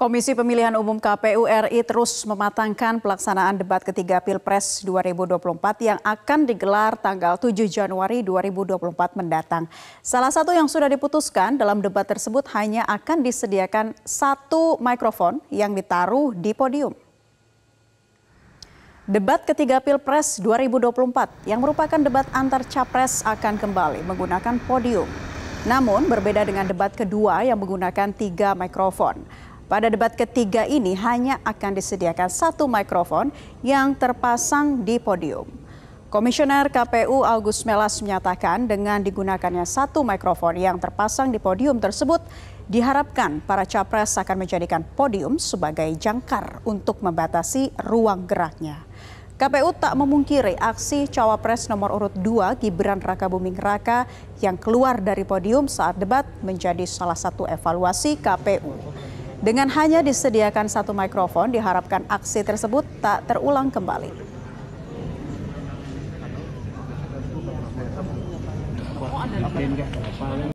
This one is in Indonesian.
Komisi Pemilihan Umum KPU RI terus mematangkan pelaksanaan debat ketiga Pilpres 2024 yang akan digelar tanggal 7 Januari 2024 mendatang. Salah satu yang sudah diputuskan dalam debat tersebut hanya akan disediakan satu mikrofon yang ditaruh di podium. Debat ketiga Pilpres 2024 yang merupakan debat antar capres akan kembali menggunakan podium. Namun berbeda dengan debat kedua yang menggunakan tiga mikrofon. Pada debat ketiga ini hanya akan disediakan satu mikrofon yang terpasang di podium. Komisioner KPU Agus Melas menyatakan dengan digunakannya satu mikrofon yang terpasang di podium tersebut, diharapkan para capres akan menjadikan podium sebagai jangkar untuk membatasi ruang geraknya. KPU tak memungkiri aksi cawapres nomor urut 2 Gibran Raka Buming Raka yang keluar dari podium saat debat menjadi salah satu evaluasi KPU. Dengan hanya disediakan satu mikrofon, diharapkan aksi tersebut tak terulang kembali.